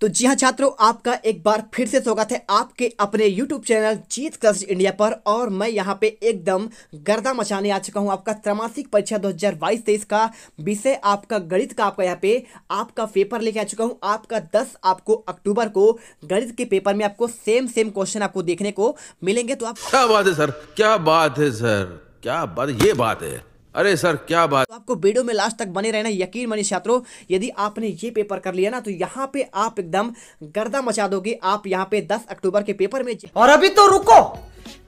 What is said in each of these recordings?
तो जी हाँ छात्रों आपका एक बार फिर से स्वागत है आपके अपने YouTube channel Jeet class India पर और मैं यहाँ पे एकदम गर्दा मचाने आ चुका हूँ आपका त्रमासिक परीक्षा 2022 बाईस का विषय आपका गणित का आपका यहाँ पे आपका पेपर लेके आ चुका हूँ आपका 10 आपको अक्टूबर को गणित के पेपर में आपको सेम सेम क्वेश्चन आपको देखने को मिलेंगे तो आप क्या बात है सर क्या बात है सर क्या बात ये बात है अरे सर क्या बात तो आपको वीडियो में लास्ट तक बने रहना यकीन मनी छात्रों यदि आपने ये पेपर कर लिया ना तो यहाँ पे आप एकदम गर्दा मचा दोगे आप यहाँ पे 10 अक्टूबर के पेपर में और अभी तो रुको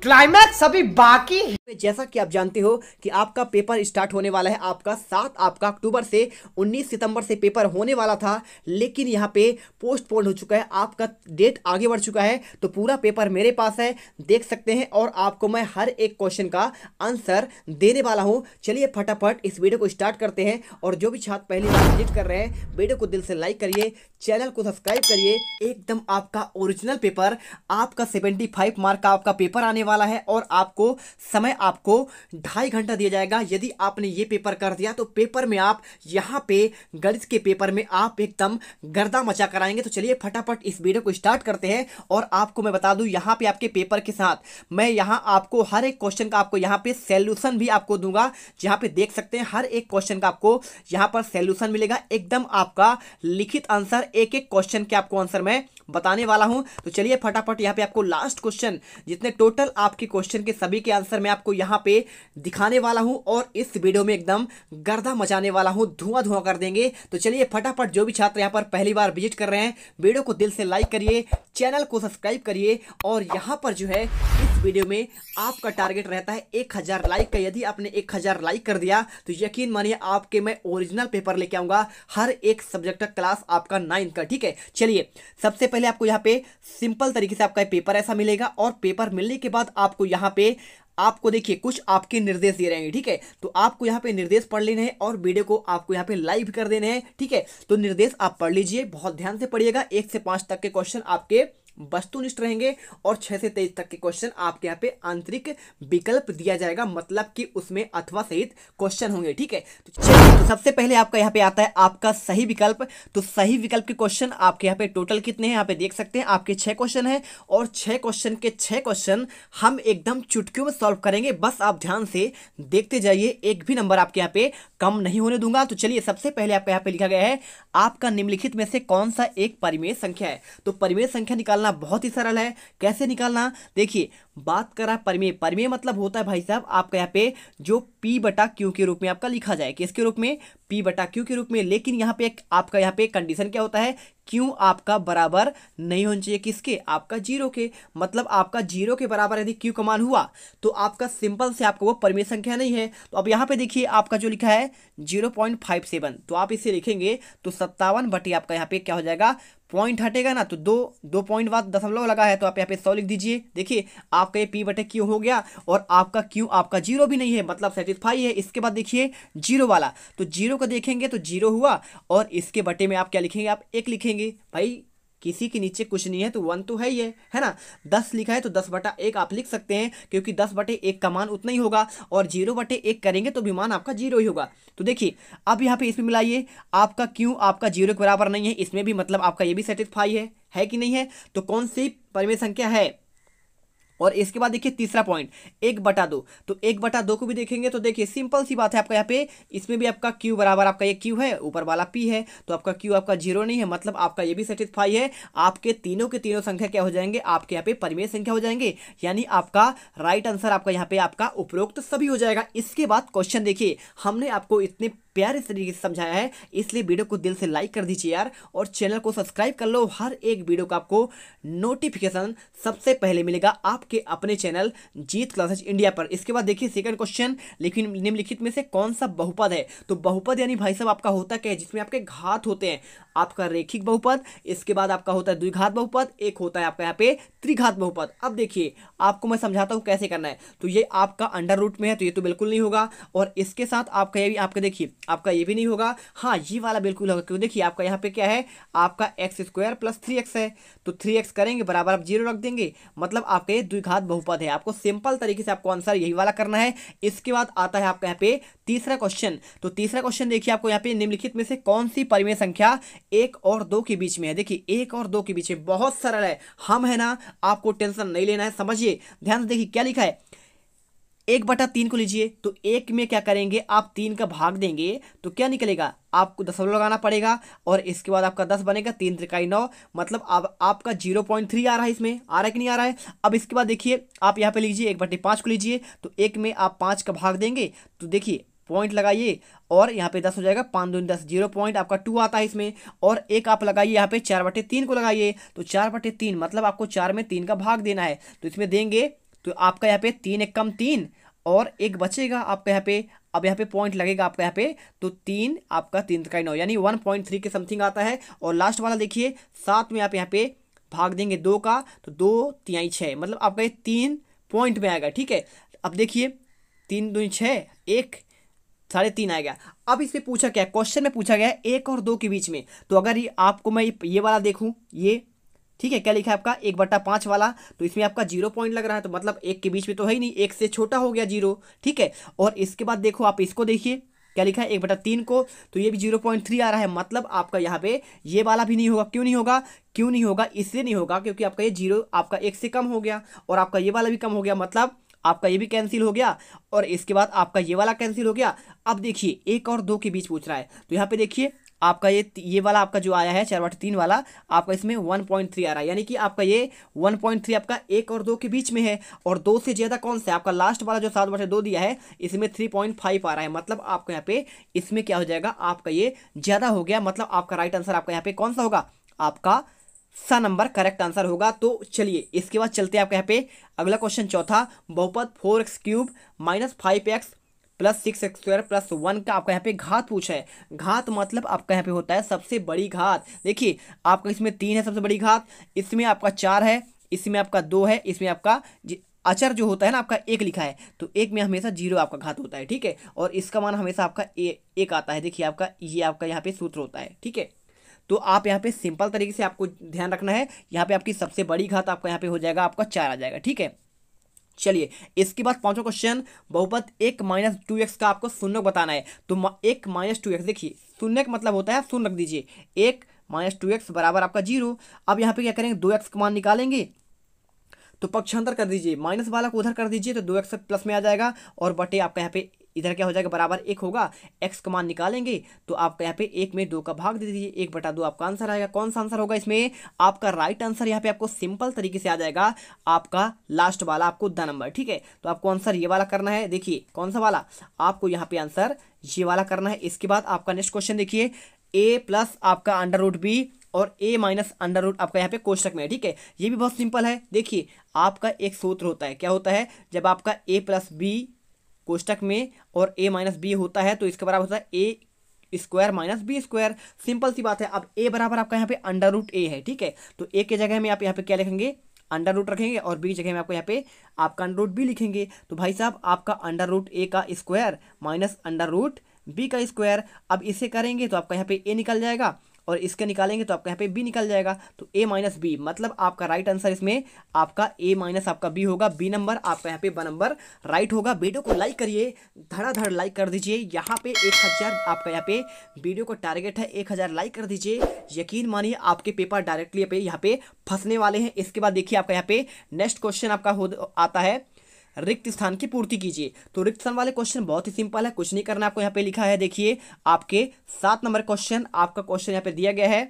क्लाइमैक्स अभी बाकी है जैसा कि आप जानते हो कि आपका पेपर स्टार्ट होने वाला है आपका सात आपका अक्टूबर से 19 सितंबर से पेपर होने वाला था लेकिन यहाँ पे पोस्टपोन हो चुका है आपका डेट आगे बढ़ चुका है तो पूरा पेपर मेरे पास है देख सकते हैं और आपको मैं हर एक क्वेश्चन का आंसर देने वाला हूँ चलिए फटाफट इस वीडियो को स्टार्ट करते हैं और जो भी छात्र पहली बार विजिट कर रहे हैं वीडियो को दिल से लाइक करिए चैनल को सब्सक्राइब करिए एकदम आपका ओरिजिनल पेपर आपका सेवेंटी मार्क का आपका पेपर पेपर आने वाला है और आपको समय आपको ढाई घंटा दिया जाएगा यदि आपने ये पेपर कर दिया तो पेपर में आप यहाँ पे गणित के पेपर में आप एकदम गर्दा मचा कराएंगे तो चलिए फटाफट इस वीडियो को स्टार्ट करते हैं और आपको मैं बता दूँ यहाँ पे आपके पेपर के साथ मैं यहाँ आपको हर एक क्वेश्चन का आपको यहाँ पे सेल्यूशन भी आपको दूंगा जहाँ पे देख सकते हैं हर एक क्वेश्चन का आपको यहाँ पर सेल्यूशन मिलेगा एकदम आपका लिखित आंसर एक एक क्वेश्चन के आपको आंसर मैं बताने वाला हूँ तो चलिए फटाफट यहाँ पे आपको लास्ट क्वेश्चन जितने टोटल टोटल आपके क्वेश्चन के सभी के आंसर मैं आपको यहाँ पे दिखाने वाला हूँ और इस वीडियो में एकदम गर्दा मचाने वाला हूँ धुआं धुआं कर देंगे तो चलिए फटाफट जो भी छात्र यहाँ पर पहली बार विजिट कर रहे हैं वीडियो को दिल से लाइक करिए चैनल को सब्सक्राइब करिए और यहाँ पर जो है इस वीडियो में आपका टारगेट रहता है एक हज़ार लाइक का यदि आपने एक हज़ार लाइक कर दिया तो यकीन मानिए आपके मैं ओरिजिनल पेपर लेके आऊँगा हर एक सब्जेक्ट का क्लास आपका नाइन्थ का ठीक है चलिए सबसे पहले आपको यहाँ पे सिंपल तरीके से आपका पेपर ऐसा मिलेगा और पेपर मिलने के बाद आपको यहाँ पे आपको देखिए कुछ आपके निर्देश दे रहे हैं ठीक है तो आपको यहाँ पे निर्देश पढ़ लेने हैं और वीडियो को आपको यहाँ पे लाइव कर देने हैं ठीक है तो निर्देश आप पढ़ लीजिए बहुत ध्यान से पढ़िएगा एक से पांच तक के क्वेश्चन आपके वस्तुनिष्ठ रहेंगे और छह से तेईस तक के क्वेश्चन आपके यहाँ पे आंतरिक विकल्प दिया जाएगा मतलब कि उसमें अथवा सहित क्वेश्चन होंगे ठीक है तो, तो सबसे पहले आपका यहाँ पे आता है आपका सही विकल्प तो सही विकल्प के क्वेश्चन आपके यहाँ पे टोटल कितने हैं यहाँ पे देख सकते हैं आपके छह क्वेश्चन है और छह क्वेश्चन के छह क्वेश्चन हम एकदम चुटकियों में सॉल्व करेंगे बस आप ध्यान से देखते जाइए एक भी नंबर आपके यहाँ पे कम नहीं होने दूंगा तो चलिए सबसे पहले आपका यहाँ पे लिखा गया है आपका निम्नलिखित में से कौन सा एक परिमेय संख्या है तो परिमेय संख्या निकालना निकालना बहुत ही सरल है कैसे निकालना देखिए बात करा परमे परमे मतलब होता है भाई साहब आपका यहाँ पे जो p बटा क्यू के रूप में आपका लिखा जाए किसके रूप में p बटा क्यू के रूप में लेकिन यहाँ पे आपका यहाँ पे कंडीशन क्या होता है क्यू आपका बराबर नहीं होना चाहिए किसके आपका जीरो के मतलब आपका जीरो के बराबर यदि क्यू कमान हुआ तो आपका सिंपल से आपको वो परमे संख्या नहीं है तो अब यहाँ पे देखिए आपका जो लिखा है जीरो तो आप इसे लिखेंगे तो सत्तावन बटे आपका यहाँ पे क्या हो जाएगा पॉइंट हटेगा ना तो दो दो पॉइंट बाद दशमलव लगा है तो आप यहाँ पे सौ लिख दीजिए देखिए आपका ये पी बटे क्यू हो गया और आपका क्यू आपका जीरो भी नहीं है मतलब सेटिस्फाई है इसके बाद देखिए जीरो वाला तो जीरो को देखेंगे तो जीरो हुआ और इसके बटे में आप क्या लिखेंगे आप एक लिखेंगे भाई किसी के नीचे कुछ नहीं है तो वन तो है ही है है ना दस लिखा है तो दस बटा एक आप लिख सकते हैं क्योंकि दस बटे एक का मान उतना ही होगा और जीरो बटे एक करेंगे तो भी मान आपका जीरो ही होगा तो देखिए अब यहाँ पे इसमें मिलाइए आपका क्यों आपका जीरो के बराबर नहीं है इसमें भी मतलब आपका ये भी सेटिस्फाई है है कि नहीं है तो कौन सी परिमेय संख्या है और इसके बाद देखिए तीसरा पॉइंट एक बटा दो तो एक बटा दो को भी देखेंगे तो देखिए सिंपल सी बात है आपका यहाँ पे इसमें भी आपका क्यू बराबर आपका ये क्यू है ऊपर वाला पी है तो आपका क्यू आपका जीरो नहीं है मतलब आपका ये भी सेटिस्फाई है आपके तीनों के तीनों संख्या क्या हो जाएंगे आपके यहाँ पे परिमेय संख्या हो जाएंगे यानी आपका राइट आंसर आपका यहाँ पे आपका उपरोक्त सभी हो जाएगा इसके बाद क्वेश्चन देखिए हमने आपको इतने प्यारे तरीके से समझाया है इसलिए वीडियो को दिल से लाइक कर दीजिए यार और चैनल को सब्सक्राइब कर लो हर एक वीडियो का आपको नोटिफिकेशन सबसे पहले मिलेगा आपके अपने चैनल जीत क्लासेज इंडिया पर इसके बाद देखिए सेकंड क्वेश्चन लेकिन निम्नलिखित में से कौन सा बहुपद है तो बहुपद यानी भाई साहब आपका होता क्या है जिसमें आपके घात होते हैं आपका रेखिक बहुपद इसके बाद आपका होता है द्विघात बहुपद एक होता है आपका यहाँ पे त्रिघात बहुपद अब देखिए आपको मैं समझाता हूँ कैसे करना है तो ये आपका अंडर रूट में है तो ये तो बिल्कुल नहीं होगा और इसके साथ आपका ये भी आपके देखिए आपका ये भी नहीं होगा हाँ ये वाला बिल्कुल होगा क्यों देखिए आपका यहाँ पे क्या है आपका X square plus three X है तो थ्री एक्स करेंगे बराबर आप जीरो रख देंगे मतलब आपका ये द्विघात बहुपद है आपको सिंपल तरीके से आपको आंसर यही वाला करना है इसके बाद आता है आपका यहाँ पे तीसरा क्वेश्चन तो तीसरा क्वेश्चन देखिए आपको यहाँ पे निम्नलिखित में से कौन सी परिमेय संख्या एक और दो के बीच में है देखिए एक और दो के बीच में बहुत सरल है हम है ना आपको टेंशन नहीं लेना है समझिए ध्यान से देखिए क्या लिखा है एक बटा तीन को लीजिए तो एक में क्या करेंगे आप तीन का भाग देंगे तो क्या निकलेगा आपको दस लगाना पड़ेगा और इसके बाद आपका दस बनेगा तीन त्रिकाई नौ मतलब अब आपका जीरो पॉइंट थ्री आ रहा है इसमें आ रहा है कि नहीं आ रहा है अब इसके बाद देखिए आप यहाँ पे लीजिए एक बटे पाँच को लीजिए तो एक में आप पाँच का भाग देंगे तो देखिए पॉइंट लगाइए और यहाँ पे दस हो जाएगा पाँच दो दस जीरो पॉइंट आपका टू आता है इसमें और एक आप लगाइए यहाँ पे चार बटे तीन को लगाइए तो चार बटे तीन मतलब आपको चार में तीन का भाग देना है तो इसमें देंगे तो आपका यहाँ पे तीन एक कम तीन और एक बचेगा आपका यहाँ पे अब यहाँ पे पॉइंट लगेगा आपका यहाँ पे तो तीन आपका तीन का नौ यानी वन पॉइंट थ्री के समथिंग आता है और लास्ट वाला देखिए सात में आप यहाँ पे भाग देंगे दो का तो दो तिहाई छः मतलब आपका ये तीन पॉइंट में आएगा ठीक है अब देखिए तीन दो छः एक साढ़े तीन आएगा अब इस पर पूछा गया क्वेश्चन में पूछा गया है एक और दो के बीच में तो अगर ये आपको मैं ये वाला देखूँ ये ठीक है क्या लिखा है आपका एक बट्टा पांच वाला तो इसमें आपका जीरो पॉइंट लग रहा है तो मतलब एक के बीच में तो है ही नहीं एक से छोटा हो गया जीरो ठीक है और इसके बाद देखो आप इसको देखिए क्या लिखा है एक बटा तीन को तो ये भी जीरो पॉइंट थ्री आ रहा है मतलब आपका यहाँ पे ये वाला भी नहीं होगा क्यों नहीं होगा क्यों नहीं होगा इससे नहीं होगा क्योंकि आपका ये जीरो आपका एक से कम हो गया और आपका ये वाला भी कम हो गया मतलब आपका ये भी कैंसिल हो गया और इसके बाद आपका ये वाला कैंसिल हो गया अब देखिए एक और दो के बीच पूछ रहा है तो यहाँ पे देखिए आपका ये ये वाला आपका जो आया है चार वाट तीन वाला आपका इसमें वन पॉइंट थ्री आ रहा है यानी कि आपका ये वन पॉइंट थ्री आपका एक और दो के बीच में है और दो से ज़्यादा कौन सा है आपका लास्ट वाला जो सात बटे दो दिया है इसमें थ्री पॉइंट फाइव आ रहा है मतलब आपका यहाँ पे इसमें क्या हो जाएगा आपका ये ज़्यादा हो गया मतलब आपका राइट आंसर आपका यहाँ पे कौन सा होगा आपका सा नंबर करेक्ट आंसर होगा तो चलिए इसके बाद चलते हैं आपके यहाँ पे अगला क्वेश्चन चौथा बहुपद four X cube minus five X plus six square plus one का आपका यहाँ पे घात पूछा है घात मतलब आपका यहाँ पे होता है सबसे बड़ी घात देखिए आपका इसमें तीन है सबसे बड़ी घात इसमें आपका चार है इसमें आपका दो है इसमें आपका अचर जो होता है ना आपका एक लिखा है तो एक में हमेशा जीरो आपका घात होता है ठीक है और इसका मान हमेशा आपका ए, एक आता है देखिए आपका ये आपका यहाँ पे सूत्र होता है ठीक है तो आप यहाँ पे सिंपल तरीके से आपको ध्यान रखना है यहाँ पे आपकी सबसे बड़ी घात आपका यहाँ पे हो जाएगा आपका चार आ जाएगा ठीक है चलिए इसके बाद पांचवा क्वेश्चन बहुपद एक माइनस टू एक्स का आपको शून्य बताना है तो एक माइनस टू एक्स देखिए शून्य का मतलब होता है शून्य रख दीजिए एक माइनस टू एक्स बराबर आपका जीरो अब यहाँ पे क्या करेंगे दो एक्स का मान निकालेंगे तो पक्षांतर कर दीजिए माइनस वाला को उधर कर दीजिए तो दो एक्स प्लस में आ जाएगा और बटे आपका यहाँ पे इधर क्या हो जाएगा बराबर एक होगा एक्स का मान निकालेंगे तो आपका यहाँ पे एक में दो का भाग दे दीजिए एक बटा दो आपका आंसर आएगा कौन सा आंसर होगा इसमें आपका राइट आंसर यहाँ पे आपको सिंपल तरीके से आ जाएगा आपका लास्ट वाला आपको द नंबर ठीक है तो आपको आंसर ये वाला करना है देखिए कौन सा वाला आपको यहाँ पे आंसर ये वाला करना है इसके बाद आपका नेक्स्ट क्वेश्चन देखिए ए प्लस आपका अंडर रूट बी और ए माइनस अंडर रूट आपका यहाँ पे कोष्टक में है ठीक है ये भी बहुत सिंपल है देखिए आपका एक सूत्र होता है क्या होता है जब आपका ए प्लस बी कोष्टक में और ए माइनस बी होता है तो इसके बराबर होता है A square minus B square simple सी बात है अब ए बराबर आपका यहाँ पे अंडर रूट ए है ठीक है तो ए के जगह में आप यहाँ पे क्या लिखेंगे अंडर रूट रखेंगे और बी जगह में आपको यहाँ पे आपका अंडर रूट बी लिखेंगे तो भाई साहब आपका अंडर रूट ए का square minus under root B का स्क्वायर अब इसे करेंगे तो आपका यहाँ पे ए निकल जाएगा और इसके निकालेंगे तो आपका यहाँ पे बी निकल जाएगा तो ए माइनस बी मतलब आपका राइट आंसर इसमें आपका ए माइनस आपका बी होगा बी नंबर आपका यहाँ पे ब नंबर राइट होगा वीडियो को लाइक करिए धड़ाधड़ लाइक कर दीजिए यहाँ पे एक हज़ार आपका यहाँ पे वीडियो को टारगेट है एक हज़ार लाइक कर दीजिए यकीन मानिए आपके पेपर डायरेक्टली यहाँ पे फंसने वाले हैं इसके बाद देखिए आपका यहाँ पे नेक्स्ट क्वेश्चन आपका हो आता है रिक्त स्थान की पूर्ति कीजिए तो रिक्त स्थान वाले क्वेश्चन बहुत ही सिंपल है कुछ नहीं करना आपको यहाँ पे लिखा है देखिए आपके सात नंबर क्वेश्चन आपका क्वेश्चन यहाँ पे दिया गया है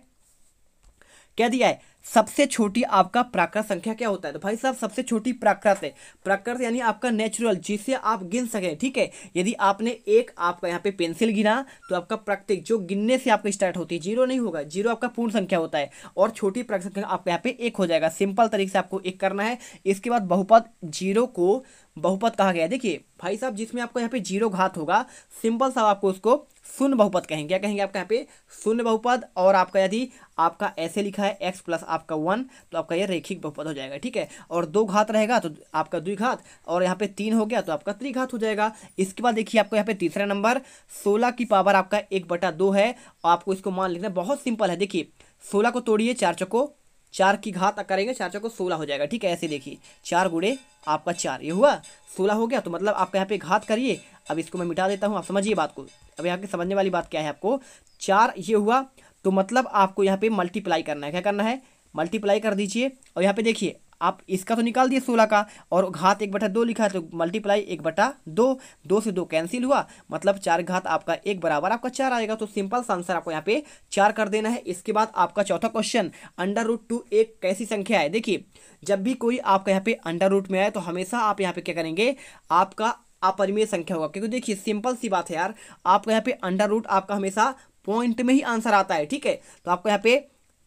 क्या दिया है सबसे छोटी आपका प्राकृत संख्या क्या होता है तो भाई साहब सबसे छोटी प्राकृत है प्राकृत यानी आपका नेचुरल जिसे आप गिन सकें ठीक है यदि आपने एक आपका यहाँ पे पेंसिल गिना तो आपका प्राकृतिक जो गिनने से आपका स्टार्ट होती है जीरो नहीं होगा जीरो आपका पूर्ण संख्या होता है और छोटी प्राकृत संख्या आपका यहाँ पे एक हो जाएगा सिंपल तरीके से आपको एक करना है इसके बाद बहुपद जीरो को बहुपद कहा गया देखिए भाई साहब जिसमें आपको यहाँ पे जीरो घात होगा सिंपल साहब आपको उसको शून्य बहुपद कहेंगे क्या कहेंगे आपका यहाँ पे शून्य बहुपद और आपका यदि आपका ऐसे लिखा है एक्स प्लस आपका वन तो आपका ये रेखिक बहुपद हो जाएगा ठीक है और दो घात रहेगा तो आपका द्विघात और यहाँ पे तीन हो गया तो आपका त्रिघात हो जाएगा इसके बाद देखिए आपको यहाँ पे तीसरा नंबर सोलह की पावर आपका एक बटा दो है और आपको इसको मान लिखना बहुत सिंपल है देखिए सोलह को तोड़िए चार चको चार की घात करेंगे चार चको सोलह हो जाएगा ठीक है ऐसे देखिए चार गुड़े आपका चार ये हुआ सोलह हो गया तो मतलब आपका यहाँ पे घात करिए अब इसको मैं मिटा देता हूँ आप समझिए बात को अब यहाँ की समझने वाली बात क्या है आपको चार ये हुआ तो मतलब आपको यहाँ पे मल्टीप्लाई करना है क्या करना है मल्टीप्लाई कर दीजिए और यहाँ पे देखिए आप इसका तो निकाल दिए सोलह का और घात एक बटा दो लिखा है तो मल्टीप्लाई एक बटा दो दो से दो कैंसिल हुआ मतलब चार घात आपका एक बराबर आपका चार आएगा तो सिंपल सा आंसर आपको यहाँ पे चार कर देना है इसके बाद आपका चौथा क्वेश्चन अंडर रूट टू एक कैसी संख्या है देखिए जब भी कोई आपका यहाँ पे अंडर रूट में आए तो हमेशा आप यहाँ पे क्या करेंगे आपका अपरिमेय संख्या होगा क्योंकि देखिए सिंपल सी बात है यार आपका यहाँ पे अंडर रूट आपका हमेशा पॉइंट में ही आंसर आता है ठीक है तो आपको यहाँ पे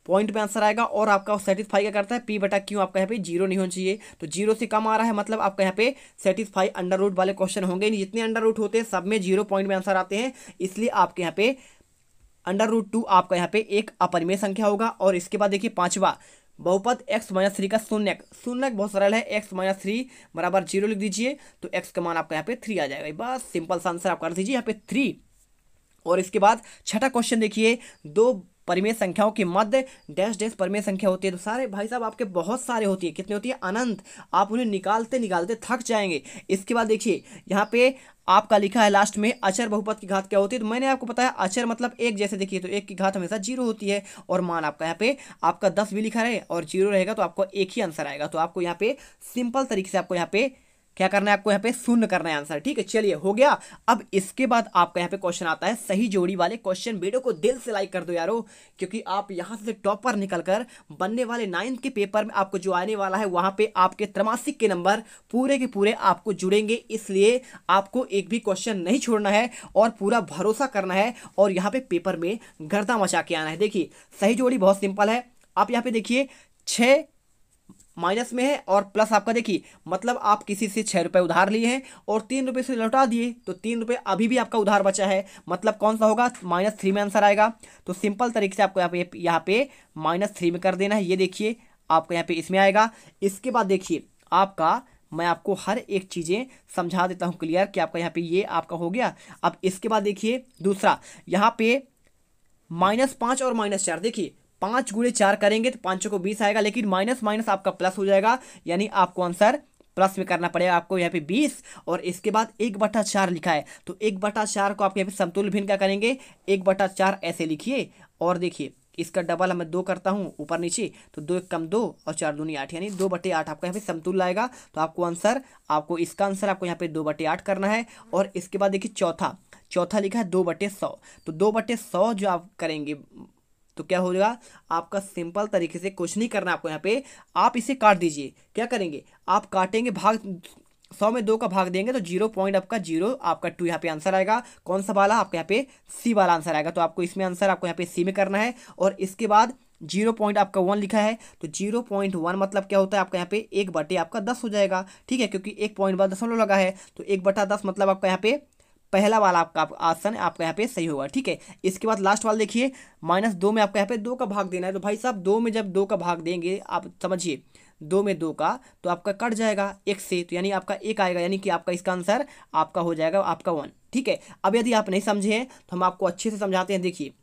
पॉइंट में आंसर आएगा और आपका सेटिस्फाई क्या करता है पी बटा क्यू आपका यहाँ पे जीरो नहीं होना चाहिए तो जीरो से कम आ रहा है मतलब आपका यहाँ पे सेटिस्फाई अंडर रूट वाले क्वेश्चन होंगे नहीं जितने अंडर रूट होते हैं सब में जीरो पॉइंट में आंसर आते हैं इसलिए आपके यहाँ पे अंडर रूट टू आपका यहाँ पे एक अपरिमेय संख्या होगा और इसके बाद देखिए पांचवा बहुपद एक्स माइनस थ्री का शून्य शून्य बहुत सरल है एक्स माइनस थ्री बराबर जीरो लिख दीजिए तो एक्स का मान आपका यहाँ पे थ्री आ जाएगा बस सिंपल सा आंसर आप कर दीजिए यहाँ पे थ्री और इसके बाद छठा क्वेश्चन देखिए दो परिमेय संख्याओं के मध्य डैश डैश परिमेय संख्या होती है तो सारे भाई साहब आपके बहुत सारे होती है कितने होती है अनंत आप उन्हें निकालते निकालते थक जाएंगे इसके बाद देखिए यहाँ पे आपका लिखा है लास्ट में अचर बहुपद की घात क्या होती है तो मैंने आपको बताया अचर मतलब एक जैसे देखिए तो एक की घात हमेशा जीरो होती है और मान आपका यहाँ पे आपका दस भी लिखा रहे और जीरो रहेगा तो आपको एक ही आंसर आएगा तो आपको यहाँ पे सिंपल तरीके से आपको यहाँ पे क्या करना है आपको यहाँ पे शून्य करना है आंसर ठीक है चलिए हो गया अब इसके बाद आपका यहाँ पे क्वेश्चन आता है सही जोड़ी वाले क्वेश्चन वीडियो को दिल से लाइक कर दो यारो क्योंकि आप यहाँ से टॉपर निकलकर बनने वाले नाइन्थ के पेपर में आपको जो आने वाला है वहाँ पे आपके त्रमासिक के नंबर पूरे के पूरे आपको जुड़ेंगे इसलिए आपको एक भी क्वेश्चन नहीं छोड़ना है और पूरा भरोसा करना है और यहाँ पे पेपर में गर्दा मचा के आना है देखिए सही जोड़ी बहुत सिंपल है आप यहाँ पे देखिए छः माइनस में है और प्लस आपका देखिए मतलब आप किसी से छः रुपये उधार लिए हैं और तीन रुपये से लौटा दिए तो तीन रुपये अभी भी आपका उधार बचा है मतलब कौन सा होगा माइनस थ्री में आंसर आएगा तो सिंपल तरीके से आपको यहाँ पे यहाँ पे माइनस थ्री में कर देना है ये देखिए आपका यहाँ पे इसमें आएगा इसके बाद देखिए आपका मैं आपको हर एक चीज़ें समझा देता हूँ क्लियर कि आपका यहाँ पे ये आपका हो गया अब इसके बाद देखिए दूसरा यहाँ पे माइनस पाँच और माइनस चार देखिए पाँच गुड़े चार करेंगे तो पाँचों को बीस आएगा लेकिन माइनस माइनस आपका प्लस हो जाएगा यानी आपको आंसर प्लस में करना पड़ेगा आपको यहाँ पे बीस और इसके बाद एक बटा चार लिखा है तो एक बटा चार को आप यहाँ पे समतुल भिन्न क्या करेंगे एक बटा चार ऐसे लिखिए और देखिए इसका डबल हमें दो करता हूँ ऊपर नीचे तो दो एक कम दो और चार दूनी आठ यानी दो बटे आठ आपका यहाँ पे समतुल आएगा तो आपको आंसर आपको इसका आंसर आपको यहाँ पे दो बटे आठ करना है और इसके बाद देखिए चौथा चौथा लिखा है दो बटे सौ तो दो बटे सौ जो आप करेंगे तो क्या हो जाएगा आपका सिंपल तरीके से कुछ नहीं करना आपको यहाँ पे आप इसे काट दीजिए क्या करेंगे आप काटेंगे भाग सौ में दो का भाग देंगे तो जीरो पॉइंट आपका जीरो आपका टू यहाँ पे आंसर आएगा कौन सा वाला आपके यहाँ पे सी वाला आंसर आएगा तो आपको इसमें आंसर आपको यहाँ पे सी में करना है और इसके बाद जीरो पॉइंट आपका वन लिखा है तो जीरो पॉइंट वन मतलब क्या होता है आपका यहाँ पे एक बटे आपका दस हो जाएगा ठीक है क्योंकि एक पॉइंट बाद दसमलव लगा है तो एक बटा दस मतलब आपका यहाँ पे पहला वाला आपका ऑप्शन आपका यहाँ पे सही होगा ठीक है इसके बाद लास्ट वाला देखिए माइनस दो में आपका यहाँ पे दो का भाग देना है तो भाई साहब दो में जब दो का भाग देंगे आप समझिए दो में दो का तो आपका कट जाएगा एक से तो यानी आपका एक आएगा यानी कि आपका इसका आंसर आपका हो जाएगा आपका वन ठीक है अब यदि आप नहीं समझे हैं तो हम आपको अच्छे से समझाते हैं देखिए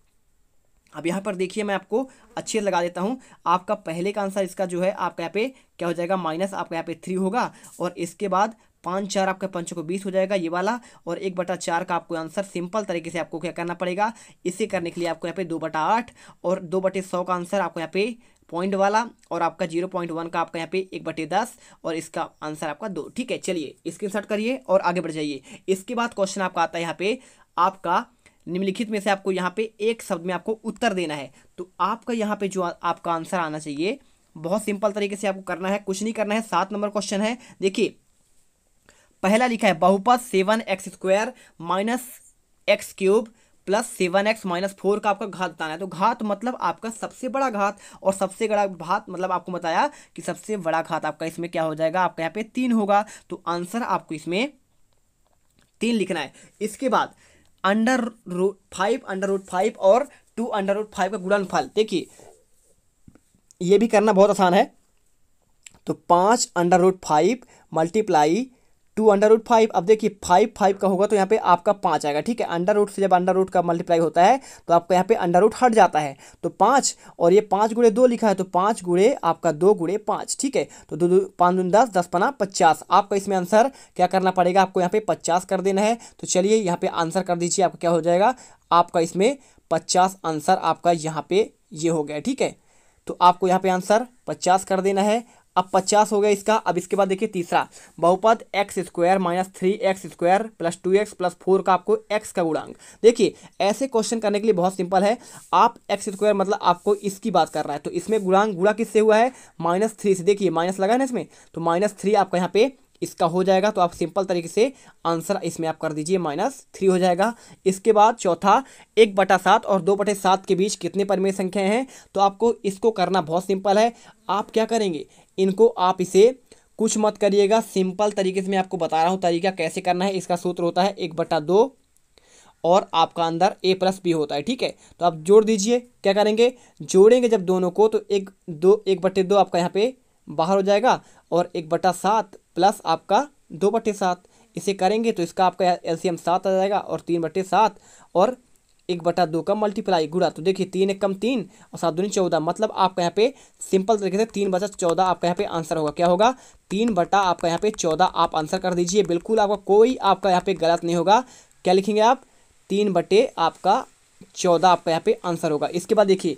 अब यहाँ पर देखिए मैं आपको अच्छे से लगा देता हूँ आपका पहले का आंसर इसका जो है आपका यहाँ पे क्या हो जाएगा माइनस आपका यहाँ पे थ्री होगा और इसके बाद पाँच चार आपके पंचों को बीस हो जाएगा ये वाला और एक बटा चार का आपको आंसर सिंपल तरीके से आपको क्या करना पड़ेगा इसे करने के लिए आपको यहाँ पे दो बटा आठ और दो बटे सौ का आंसर आपको यहाँ पे पॉइंट वाला और आपका जीरो पॉइंट वन का आपका यहाँ पे एक बटे दस और इसका आंसर आपका दो ठीक है चलिए स्क्रीन शॉट करिए और आगे बढ़ जाइए इसके बाद क्वेश्चन आपका आता है यहाँ पे आपका निम्नलिखित में से आपको यहाँ पे एक शब्द में आपको उत्तर देना है तो आपका यहाँ पे जो आपका आंसर आना चाहिए बहुत सिंपल तरीके से आपको करना है कुछ नहीं करना है सात नंबर क्वेश्चन है देखिए पहला लिखा है बहुपद seven X square minus X cube plus seven X minus four का आपका घात बताना है तो घात मतलब आपका सबसे बड़ा घात और सबसे बड़ा घात मतलब आपको बताया कि सबसे बड़ा घात आपका इसमें क्या हो जाएगा आपका यहाँ पे तीन होगा तो आंसर आपको इसमें तीन लिखना है इसके बाद under root five under root five और टू अंडर रूट फाइव का फल देखिए ये भी करना बहुत आसान है तो पाँच under root five multiply two under root five अब देखिए फाइव फाइव का होगा तो यहाँ पे आपका पाँच आएगा ठीक है अंडर रूट से जब अंडर रूट का मल्टीप्लाई होता है तो आपका यहाँ पे अंडर रूट हट जाता है तो पाँच और ये पाँच गुड़े दो लिखा है तो पाँच गुड़े आपका दो गुड़े पाँच ठीक है तो दो दो पाँच दून दस दस पना पचास आपका इसमें आंसर क्या करना पड़ेगा आपको यहाँ पे पचास कर देना है तो चलिए यहाँ पे आंसर कर दीजिए आपका क्या हो जाएगा आपका इसमें पचास आंसर आपका यहाँ पे ये हो गया ठीक है तो आपको यहाँ पे आंसर पचास कर देना है अब पचास हो गया इसका अब इसके बाद देखिए तीसरा बहुपद X square minus three X square plus two X plus four का आपको एक्स का गुणांक देखिए ऐसे क्वेश्चन करने के लिए बहुत सिंपल है आप एक्स स्क्वायर मतलब आपको इसकी बात कर रहा है तो इसमें गुणांक गुड़ा किससे हुआ है माइनस थ्री से देखिए माइनस लगा है ना इसमें तो माइनस थ्री आपका यहाँ पे इसका हो जाएगा तो आप सिंपल तरीके से आंसर इसमें आप कर दीजिए माइनस थ्री हो जाएगा इसके बाद चौथा एक बटा सात और दो बटे सात के बीच कितने परिमेय संख्याएं हैं तो आपको इसको करना बहुत सिंपल है आप क्या करेंगे इनको आप इसे कुछ मत करिएगा सिंपल तरीके से मैं आपको बता रहा हूँ तरीका कैसे करना है इसका सूत्र होता है एक बटा दो और आपका अंदर ए प्लस बी होता है ठीक है तो आप जोड़ दीजिए क्या करेंगे जोड़ेंगे जब दोनों को तो एक दो एक बटे दो आपका यहाँ पे बाहर हो जाएगा और एक बटा सात प्लस आपका दो बटे सात इसे करेंगे तो इसका आपका एम सात आ जाएगा और तीन बटे सात और एक बटा दो का मल्टीप्लाई गुड़ा तो देखिए तीन एक कम तीन और सात दूनी चौदह मतलब आपका यहाँ पे सिंपल तरीके से तीन बटा चौदह आपका यहाँ पे आंसर होगा क्या होगा तीन बटा आपका यहाँ पे चौदह आप आंसर कर दीजिए बिल्कुल आपका कोई आपका यहाँ पे गलत नहीं होगा क्या लिखेंगे आप तीन बटे आपका चौदह आपका यहाँ पे आंसर होगा इसके बाद देखिए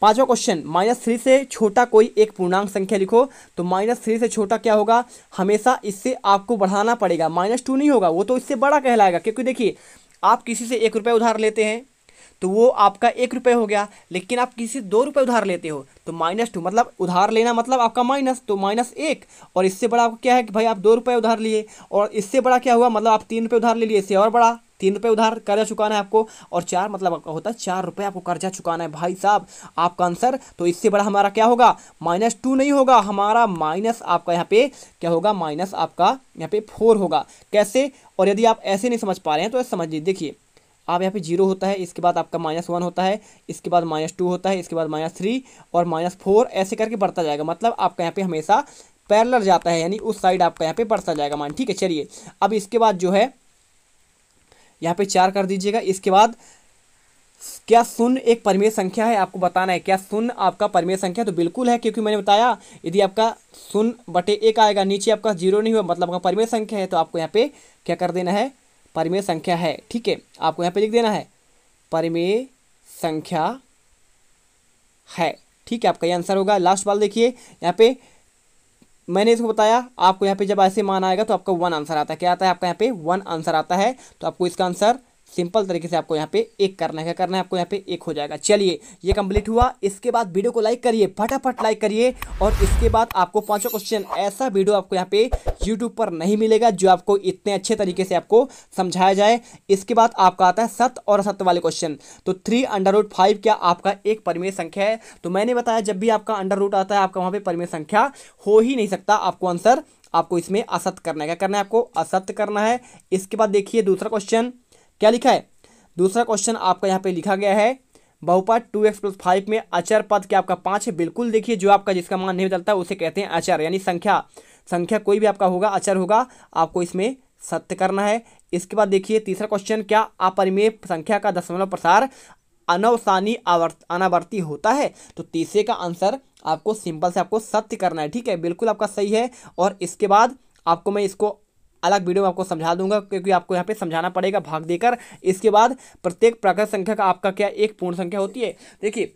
पांचवा क्वेश्चन माइनस थ्री से छोटा कोई एक पूर्णांक संख्या लिखो तो माइनस थ्री से छोटा क्या होगा हमेशा इससे आपको बढ़ाना पड़ेगा माइनस टू नहीं होगा वो तो इससे बड़ा कहलाएगा क्योंकि देखिए आप किसी से एक रुपये उधार लेते हैं तो वो आपका एक रुपये हो गया लेकिन आप किसी से दो रुपये उधार लेते हो तो माइनस टू मतलब उधार लेना मतलब आपका माइनस तो माइनस एक और इससे बड़ा क्या है कि भाई आप दो रुपये उधार लिए और इससे बड़ा क्या हुआ मतलब आप तीन रुपये उधार ले लिए इससे और बड़ा तीन रुपये उधार कर्जा चुकाना है आपको और चार मतलब आपका होता है चार रुपये आपको कर्जा चुकाना है भाई साहब आपका आंसर तो इससे बड़ा हमारा क्या होगा माइनस टू नहीं होगा हमारा माइनस आपका यहाँ पे क्या होगा माइनस आपका यहाँ पे फोर होगा कैसे और यदि आप ऐसे नहीं समझ पा रहे हैं तो समझ लीजिए देखिए आप यहाँ पे जीरो होता है इसके बाद आपका माइनस वन होता है इसके बाद माइनस टू होता है इसके बाद माइनस थ्री और माइनस फोर ऐसे करके बढ़ता जाएगा मतलब आपका यहाँ पे हमेशा पैरलर जाता है यानी उस साइड आपका यहाँ पे बढ़ता जाएगा मान ठीक है चलिए अब इसके बाद जो है यहाँ पे चार कर दीजिएगा इसके बाद क्या शून्य एक परिमेय संख्या है आपको बताना है क्या शून्य आपका परिमेय संख्या तो बिल्कुल है क्योंकि मैंने बताया यदि आपका शून्य बटे एक आएगा नीचे आपका जीरो नहीं हुआ मतलब आपका परिमेय संख्या है तो आपको यहाँ पे क्या कर देना है परिमेय संख्या है ठीक है आपको यहाँ पे लिख देना है परिमेय संख्या है ठीक है आपका ये आंसर होगा लास्ट वाला देखिए यहाँ पे मैंने इसको बताया आपको यहाँ पे जब ऐसे मान आएगा तो आपका वन आंसर आता है क्या आता है आपका यहाँ पे वन आंसर आता है तो आपको इसका आंसर सिंपल तरीके से आपको यहाँ पे एक करना है क्या करना है आपको यहाँ पे एक हो जाएगा चलिए ये कंप्लीट हुआ इसके बाद वीडियो को लाइक करिए फटाफट लाइक करिए और इसके बाद आपको पांचों क्वेश्चन ऐसा वीडियो आपको यहाँ पे यूट्यूब पर नहीं मिलेगा जो आपको इतने अच्छे तरीके से आपको समझाया जाए इसके बाद आपका आता है सत्य और असत्य वाले क्वेश्चन तो थ्री अंडर रूट फाइव क्या आपका एक परिमेय संख्या है तो मैंने बताया जब भी आपका अंडर रूट आता है आपका वहाँ पे परिमेय संख्या हो ही नहीं सकता आपको आंसर आपको इसमें असत्य करना है क्या करना है आपको असत्य करना है इसके बाद देखिए दूसरा क्वेश्चन क्या लिखा है दूसरा क्वेश्चन आपका यहाँ पे लिखा गया है बहुपद टू एक्स प्लस फाइव में अचर पद क्या आपका पाँच है बिल्कुल देखिए जो आपका जिसका मान नहीं बदलता उसे कहते हैं अचर यानी संख्या संख्या कोई भी आपका होगा अचर होगा आपको इसमें सत्य करना है इसके बाद देखिए तीसरा क्वेश्चन क्या अपरिमेय संख्या का दशमलव प्रसार अनवसानी आवर्त अनावर्ती होता है तो तीसरे का आंसर आपको सिंपल से आपको सत्य करना है ठीक है बिल्कुल आपका सही है और इसके बाद आपको मैं इसको अलग वीडियो में आपको समझा दूंगा क्योंकि आपको यहाँ पे समझाना पड़ेगा भाग देकर इसके बाद प्रत्येक प्राकृत संख्या का आपका क्या एक पूर्ण संख्या होती है देखिए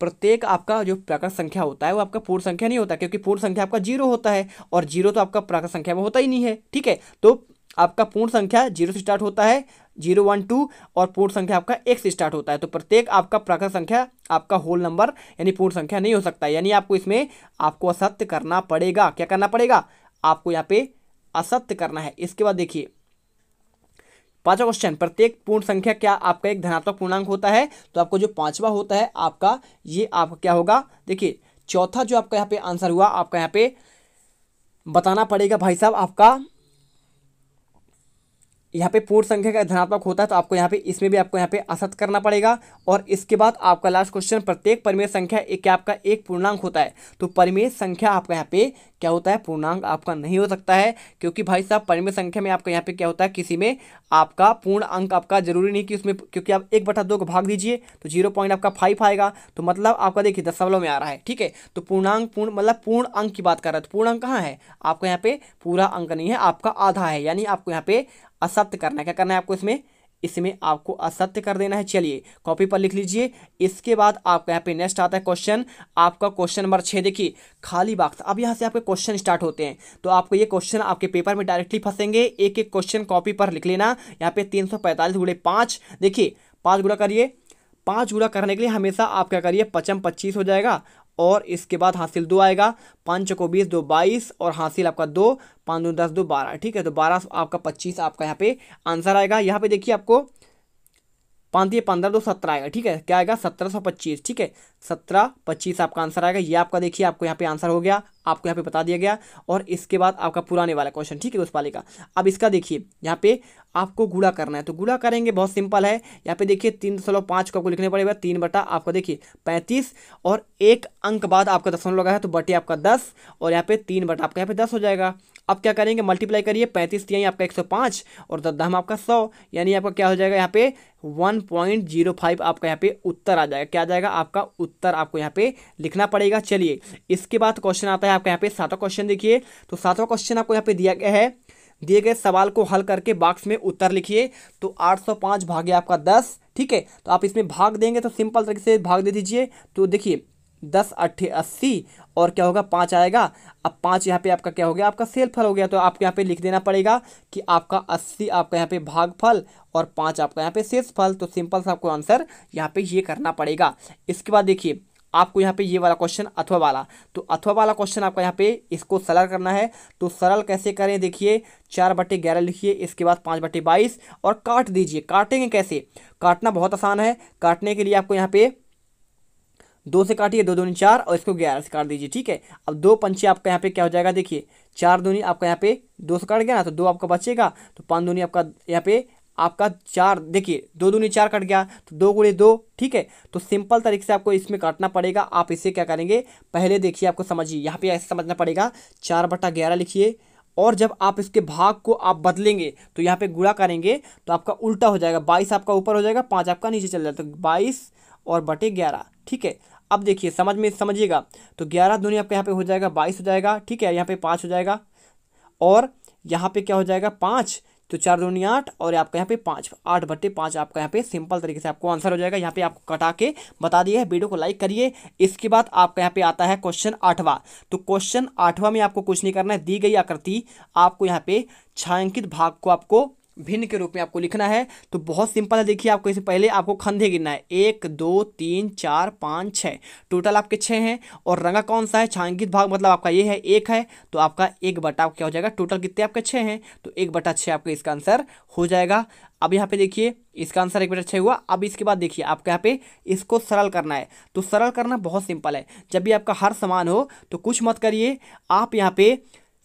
प्रत्येक आपका जो प्राकृत संख्या होता है वो आपका पूर्ण संख्या नहीं होता क्योंकि पूर्ण संख्या आपका जीरो होता है और जीरो तो आपका प्राकृत संख्या में होता ही नहीं है ठीक है तो आपका पूर्ण संख्या जीरो से स्टार्ट होता है जीरो वन टू और पूर्ण संख्या आपका एक से स्टार्ट होता है तो प्रत्येक आपका प्राकृत संख्या आपका होल नंबर यानी पूर्ण संख्या नहीं हो सकता यानी आपको इसमें आपको असत्य करना पड़ेगा क्या करना पड़ेगा आपको यहाँ पे असत्य करना है इसके बाद देखिए पांचवा क्वेश्चन प्रत्येक पूर्ण संख्या क्या आपका एक धनात्मक पूर्णांक होता है तो आपको जो पांचवा होता है आपका ये आपका क्या होगा देखिए चौथा जो आपका यहाँ पे आंसर हुआ आपका यहाँ पे बताना पड़ेगा भाई साहब आपका यहाँ पे पूर्ण संख्या का धनात्मक होता है तो आपको यहाँ पे इसमें भी आपको यहाँ पे असत करना पड़ेगा और इसके बाद आपका लास्ट क्वेश्चन प्रत्येक परिमेय संख्या एक आपका एक पूर्णांक होता है तो परिमेय संख्या आपका यहाँ पे क्या होता है पूर्णांक आपका नहीं हो सकता है क्योंकि भाई साहब परिमेय संख्या में आपका यहाँ पे क्या होता है किसी में आपका पूर्ण अंक आपका जरूरी नहीं कि उसमें क्योंकि आप एक बटा दो को भाग दीजिए तो जीरो पॉइंट आपका फाइव आएगा तो मतलब आपका देखिए दशमलव में आ रहा है ठीक है तो पूर्णांक पूर्ण मतलब पूर्ण अंक की बात कर रहा है तो पूर्ण अंक कहाँ है आपका यहाँ पे पूरा अंक नहीं है आपका आधा है यानी आपको यहाँ पे असत्य करना है क्या करना है आपको इसमें इसमें आपको असत्य कर देना है चलिए कॉपी पर लिख लीजिए इसके बाद आपका यहाँ पे नेक्स्ट आता है क्वेश्चन आपका क्वेश्चन नंबर छः देखिए खाली बाक्स अब यहाँ से आपके क्वेश्चन स्टार्ट होते हैं तो आपको ये क्वेश्चन आपके पेपर में डायरेक्टली फंसेंगे एक एक क्वेश्चन कॉपी पर लिख लेना यहाँ पे तीन सौ पैंतालीस गुड़े पाँच देखिए पाँच गुड़ा करिए पाँच गुड़ा करने के लिए हमेशा आप क्या करिए पचम पच्चीस हो जाएगा और इसके बाद हासिल दो आएगा पाँच को बीस दो बाईस और हासिल आपका दो पाँच दो दस दो बारह ठीक है तो बारह आपका पच्चीस आपका यहाँ पे आंसर आएगा यहाँ पे देखिए आपको पाँच ये पंद्रह दो सत्रह आएगा ठीक है क्या आएगा सत्रह सौ पच्चीस ठीक है सत्रह पच्चीस आपका आंसर आएगा ये आपका देखिए आपको यहाँ पे आंसर हो गया आपको यहाँ पे बता दिया गया और इसके बाद आपका पुराने वाला क्वेश्चन ठीक है उस वाले का अब इसका देखिए यहाँ पे आपको गुड़ा करना है तो गुड़ा करेंगे बहुत सिंपल है यहाँ पे देखिए तीन दशमलव पाँच को आपको लिखने पड़ेगा तीन बटा आपका देखिए पैंतीस और एक अंक बाद आपका दशमलव लगा है तो बटे आपका दस और यहाँ पे तीन बटा आपका यहाँ पे दस हो जाएगा अब क्या करेंगे मल्टीप्लाई करिए पैंतीस तिहाई आपका एक सौ पाँच और दम आपका सौ यानी आपका क्या हो जाएगा यहाँ पे वन पॉइंट जीरो फाइव आपका यहाँ पे उत्तर आ जाएगा क्या आ जाएगा आपका उत्तर आपको यहाँ पे लिखना पड़ेगा चलिए इसके बाद क्वेश्चन आता है आपका यहाँ पे सातवां क्वेश्चन देखिए तो सातवां क्वेश्चन आपको यहाँ पे दिया गया है दिए गए सवाल को हल करके बॉक्स में उत्तर लिखिए तो आठ 805 भागे आपका दस ठीक है तो आप इसमें भाग देंगे तो सिंपल तरीके से भाग दे दीजिए तो देखिए दस अट्ठे अस्सी और क्या होगा पाँच आएगा अब पाँच यहाँ पे आपका क्या हो गया आपका सेल फल हो गया तो आपको यहाँ पे लिख देना पड़ेगा कि आपका अस्सी आपका यहाँ पे भागफल और पाँच आपका यहाँ पे शेष फल तो सिंपल सा आपको आंसर यहाँ पे ये करना पड़ेगा इसके बाद देखिए आपको यहाँ पे ये वाला क्वेश्चन अथवा वाला तो अथवा वाला क्वेश्चन आपका यहाँ पे इसको सरल करना है तो सरल कैसे करें देखिए चार बटे ग्यारह लिखिए इसके बाद पाँच बटे बाईस और काट दीजिए काटेंगे कैसे काटना बहुत आसान है काटने के लिए आपको यहाँ पे दो से काटिए दो दूनी चार और इसको ग्यारह से काट दीजिए ठीक है अब दो पंछी आपका यहाँ पे क्या हो जाएगा देखिए चार दूनी आपका यहाँ पे दो से काट गया ना तो दो आपका बचेगा तो पाँच दूनी आपका यहाँ पे आपका चार देखिए दो दूनी चार कट गया तो दो गुड़े दो ठीक है तो सिंपल तरीके से आपको इसमें काटना पड़ेगा आप इसे क्या करेंगे पहले देखिए आपको समझिए यहाँ पे ऐसे समझना पड़ेगा चार बटा ग्यारह लिखिए और जब आप इसके भाग को आप बदलेंगे तो यहाँ पे गुड़ा करेंगे तो आपका उल्टा हो जाएगा बाईस आपका ऊपर हो जाएगा पाँच आपका नीचे चल जाएगा तो बाईस और बटे ग्यारह ठीक है अब देखिए समझ में समझिएगा तो ग्यारह दूनी आपका यहाँ पे हो जाएगा बाईस हो जाएगा ठीक है यहाँ पे पाँच हो जाएगा और यहाँ पे क्या हो जाएगा पाँच तो चार दूनी आठ और आपका यहाँ पे पाँच आठ बट्टे पाँच आपका यहाँ पे सिंपल तरीके से आपको आंसर हो जाएगा यहाँ पे आपको कटा के बता दिया है वीडियो को लाइक करिए इसके बाद आपका यहाँ पे आता है क्वेश्चन आठवां तो क्वेश्चन आठवां में आपको कुछ नहीं करना है दी गई आकृति आपको यहाँ पे छायांकित भाग को आपको भिन्न के रूप में आपको लिखना है तो बहुत सिंपल है देखिए आपको इससे पहले आपको खंधे गिनना है एक दो तीन चार पाँच छः टोटल आपके छः हैं और रंगा कौन सा है छांकित भाग मतलब आपका ये है एक है तो आपका एक बटा क्या हो जाएगा टोटल कितने आपके छः हैं तो एक बटा छः आपका इसका आंसर हो जाएगा अब यहाँ पे देखिए इसका आंसर एक बटा छः हुआ अब इसके बाद देखिए आपके यहाँ पे इसको सरल करना है तो सरल करना बहुत सिंपल है जब भी आपका हर समान हो तो कुछ मत करिए आप यहाँ पे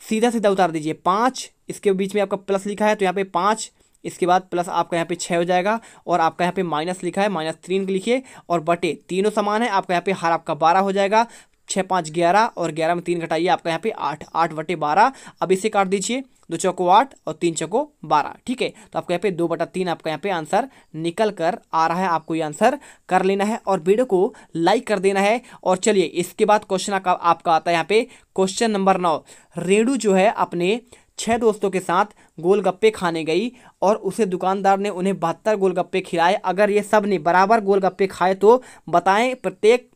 सीधा सीधा उतार दीजिए पाँच इसके बीच में आपका प्लस लिखा है तो यहाँ पे पाँच इसके बाद प्लस आपका यहाँ पे छः हो जाएगा और आपका यहाँ पे माइनस लिखा है माइनस तीन लिखिए और बटे तीनों समान है आपका यहाँ पे हर आपका बारह हो जाएगा छः पाँच ग्यारह और ग्यारह में तीन घटाइए आपका यहाँ पे आठ आठ बटे बारह अब इसे काट दीजिए दो चौको आठ और तीन चौको बारह ठीक है तो आपका यहाँ पे दो बटा तीन आपका यहाँ पे आंसर निकल कर आ रहा है आपको ये आंसर कर लेना है और वीडियो को लाइक कर देना है और चलिए इसके बाद क्वेश्चन आपका आता है यहाँ पे क्वेश्चन नंबर नौ रेणु जो है अपने छह दोस्तों के साथ गोलगप्पे खाने गई और उसे दुकानदार ने उन्हें बहत्तर गोलगप्पे खिलाए अगर ये सब ने बराबर गोलगप्पे खाए तो बताएं प्रत्येक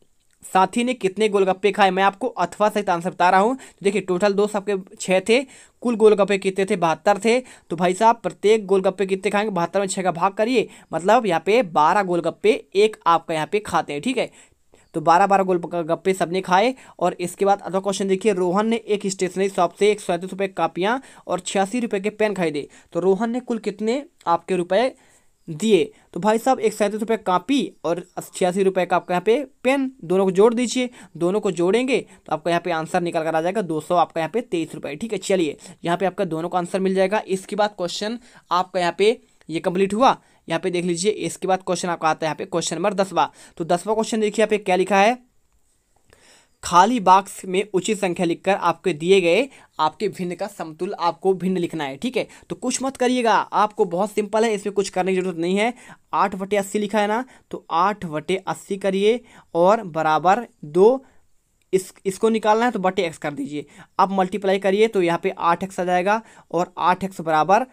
साथी ने कितने गोलगप्पे खाए मैं आपको अथवा सहित आंसर बता रहा हूँ तो देखिए टोटल दो सबके छः थे कुल गोलगप्पे कितने थे बहत्तर थे तो भाई साहब प्रत्येक गोलगप्पे कितने खाएंगे बहत्तर में छः का भाग करिए मतलब यहाँ पे बारह गोलगप्पे एक आपका यहाँ पे खाते हैं ठीक है तो बारह बारह गोल गप्पे सबने खाए और इसके बाद अगला क्वेश्चन देखिए रोहन ने एक स्टेशनरी शॉप से एक सैंतीस रुपये कापियाँ और छियासी रुपये के पेन खरीदे तो रोहन ने कुल कितने आपके रुपए दिए तो भाई साहब एक सैंतीस रुपये कापी और छियासी रुपये का आपका यहाँ पे पेन दोनों को जोड़ दीजिए दोनों को जोड़ेंगे तो आपका यहाँ पे आंसर निकल कर आ जाएगा दो सौ आपका यहाँ पे तेईस रुपये ठीक है चलिए यहाँ पे आपका दोनों का आंसर मिल जाएगा इसके बाद क्वेश्चन आपका यहाँ पे ये कंप्लीट हुआ यहाँ पे देख लीजिए इसके बाद क्वेश्चन आपका आता है यहाँ पे क्वेश्चन नंबर दसवा तो दसवा क्वेश्चन देखिए यहाँ पे क्या लिखा है खाली बाक्स में उचित संख्या लिखकर आपके दिए गए आपके भिन्न का समतुल आपको भिन्न लिखना है ठीक है तो कुछ मत करिएगा आपको बहुत सिंपल है इसमें कुछ करने की जरूरत नहीं है आठ बटे अस्सी लिखा है ना तो आठ बटे अस्सी करिए और बराबर दो इस इसको निकालना है तो बटे एक्स कर दीजिए अब मल्टीप्लाई करिए तो यहाँ पे आठ एक्स आ जाएगा और आठ एक्स बराबर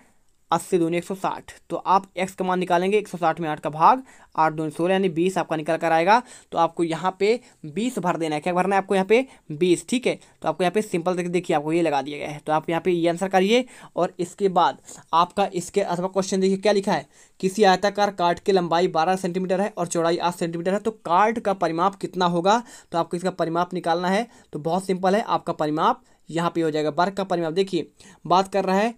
अस्सी दूनी एक सौ साठ तो आप एक्स का मान निकालेंगे एक सौ साठ में आठ का भाग आठ दूनी सोलह यानी बीस आपका निकल कर आएगा तो आपको यहाँ पे बीस भर देना है क्या भरना है आपको यहाँ पे बीस ठीक है तो आपको यहाँ पे सिंपल देखिए देखिए आपको ये लगा दिया गया है तो आप यहाँ पे ये आंसर करिए और इसके बाद आपका इसके अथवा क्वेश्चन देखिए क्या लिखा है किसी आयताकार काट की लंबाई बारह सेंटीमीटर है और चौड़ाई आठ सेंटीमीटर है तो कार्ड का परिमाप कितना होगा तो आपको इसका परिमाप निकालना है तो बहुत सिंपल है आपका परिमाप यहाँ पे हो जाएगा वर्ग का परिमाप देखिए बात कर रहा है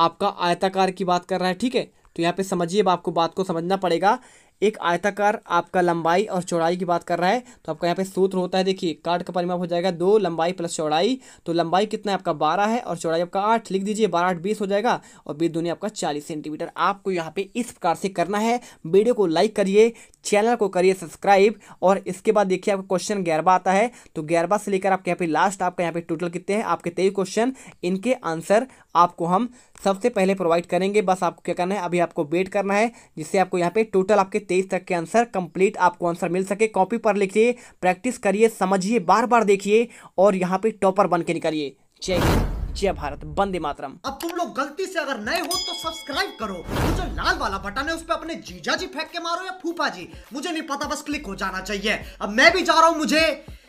आपका आयताकार की बात कर रहा है ठीक है तो यहाँ पे समझिए आपको बात को समझना पड़ेगा एक आयताकार आपका लंबाई और चौड़ाई की बात कर रहा है तो आपका यहाँ पे सूत्र होता है देखिए काट का परिमाप हो जाएगा दो लंबाई प्लस चौड़ाई तो लंबाई कितना है आपका बारह है और चौड़ाई आपका आठ लिख दीजिए बारह आठ बीस हो जाएगा और बीस दूनी आपका चालीस सेंटीमीटर आपको यहाँ पे इस प्रकार से करना है वीडियो को लाइक करिए चैनल को करिए सब्सक्राइब और इसके बाद देखिए आपका क्वेश्चन ग्यारहवा आता है तो ग्यारहवा से लेकर आपके यहाँ पे लास्ट आपका यहाँ पे टोटल कितने हैं आपके तेईस क्वेश्चन इनके आंसर आपको हम सबसे पहले प्रोवाइड करेंगे बस आपको क्या करना है अभी आपको वेट करना है जिससे आपको यहाँ पे टोटल आपके तेईस तक के आंसर कंप्लीट आपको आंसर मिल सके कॉपी पर लिखिए प्रैक्टिस करिए समझिए बार बार देखिए और यहाँ पे टॉपर बन के निकलिए जय हिंद जय भारत बंदे मातरम अब तुम लोग गलती से अगर नए हो तो सब्सक्राइब करो वो जो लाल वाला बटन है उस पर अपने जीजा जी फेंक के मारो या फूफा जी मुझे नहीं पता बस क्लिक हो जाना चाहिए अब मैं भी जा रहा हूँ मुझे